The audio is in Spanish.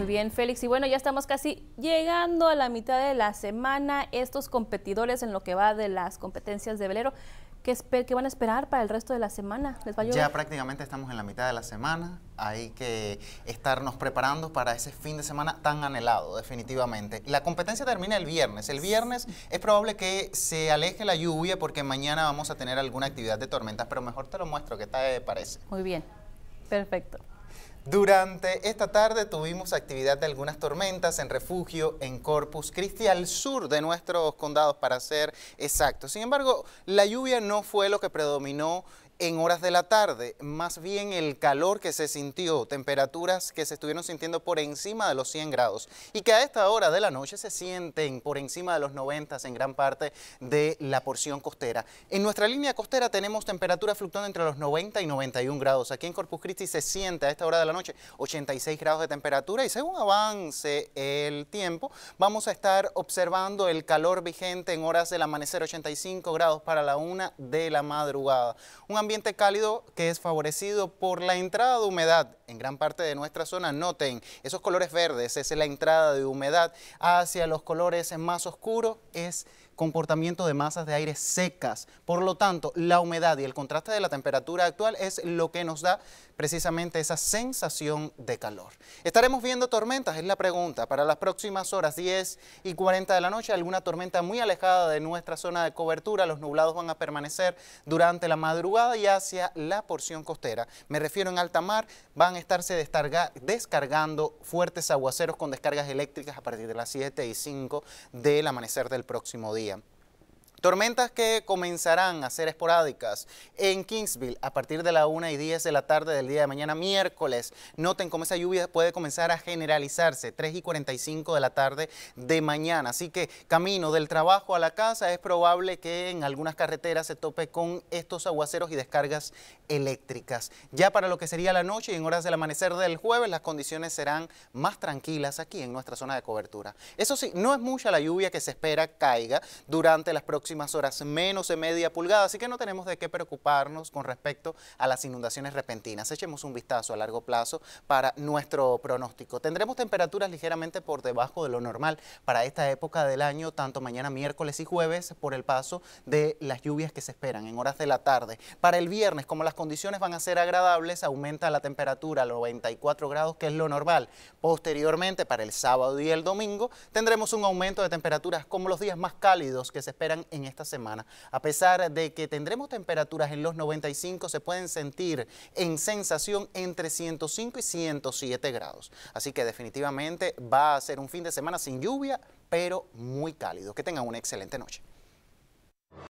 Muy bien, Félix. Y bueno, ya estamos casi llegando a la mitad de la semana. Estos competidores en lo que va de las competencias de velero, ¿qué, qué van a esperar para el resto de la semana? ya prácticamente estamos en la mitad de la semana. Hay que estarnos preparando para ese fin de semana tan anhelado, definitivamente. La competencia termina el viernes. El viernes es probable que se aleje la lluvia porque mañana vamos a tener alguna actividad de tormentas, pero mejor te lo muestro, ¿qué te parece? Muy bien, perfecto. Durante esta tarde tuvimos actividad de algunas tormentas en refugio en Corpus Christi, al sur de nuestros condados para ser exactos. Sin embargo, la lluvia no fue lo que predominó en horas de la tarde, más bien el calor que se sintió, temperaturas que se estuvieron sintiendo por encima de los 100 grados y que a esta hora de la noche se sienten por encima de los 90 en gran parte de la porción costera. En nuestra línea costera tenemos temperaturas fluctuando entre los 90 y 91 grados. Aquí en Corpus Christi se siente a esta hora de la noche 86 grados de temperatura y según avance el tiempo vamos a estar observando el calor vigente en horas del amanecer 85 grados para la una de la madrugada. Un ambiente cálido que es favorecido por la entrada de humedad en gran parte de nuestra zona. Noten, esos colores verdes es la entrada de humedad hacia los colores más oscuros, es comportamiento de masas de aire secas. Por lo tanto, la humedad y el contraste de la temperatura actual es lo que nos da precisamente esa sensación de calor. ¿Estaremos viendo tormentas? Es la pregunta. Para las próximas horas 10 y 40 de la noche, alguna tormenta muy alejada de nuestra zona de cobertura. Los nublados van a permanecer durante la madrugada y hacia la porción costera. Me refiero en alta mar, van a estarse descargando fuertes aguaceros con descargas eléctricas a partir de las 7 y 5 del amanecer del próximo día. Tormentas que comenzarán a ser esporádicas en Kingsville a partir de la 1 y 10 de la tarde del día de mañana, miércoles. Noten cómo esa lluvia puede comenzar a generalizarse, 3 y 45 de la tarde de mañana. Así que camino del trabajo a la casa es probable que en algunas carreteras se tope con estos aguaceros y descargas eléctricas. Ya para lo que sería la noche y en horas del amanecer del jueves, las condiciones serán más tranquilas aquí en nuestra zona de cobertura. Eso sí, no es mucha la lluvia que se espera caiga durante las próximas horas menos de media pulgada, así que no tenemos de qué preocuparnos con respecto a las inundaciones repentinas. Echemos un vistazo a largo plazo para nuestro pronóstico. Tendremos temperaturas ligeramente por debajo de lo normal para esta época del año, tanto mañana miércoles y jueves, por el paso de las lluvias que se esperan en horas de la tarde. Para el viernes, como las condiciones van a ser agradables, aumenta la temperatura a 94 grados, que es lo normal. Posteriormente, para el sábado y el domingo, tendremos un aumento de temperaturas como los días más cálidos que se esperan en esta semana. A pesar de que tendremos temperaturas en los 95, se pueden sentir en sensación entre 105 y 107 grados. Así que definitivamente va a ser un fin de semana sin lluvia, pero muy cálido. Que tengan una excelente noche.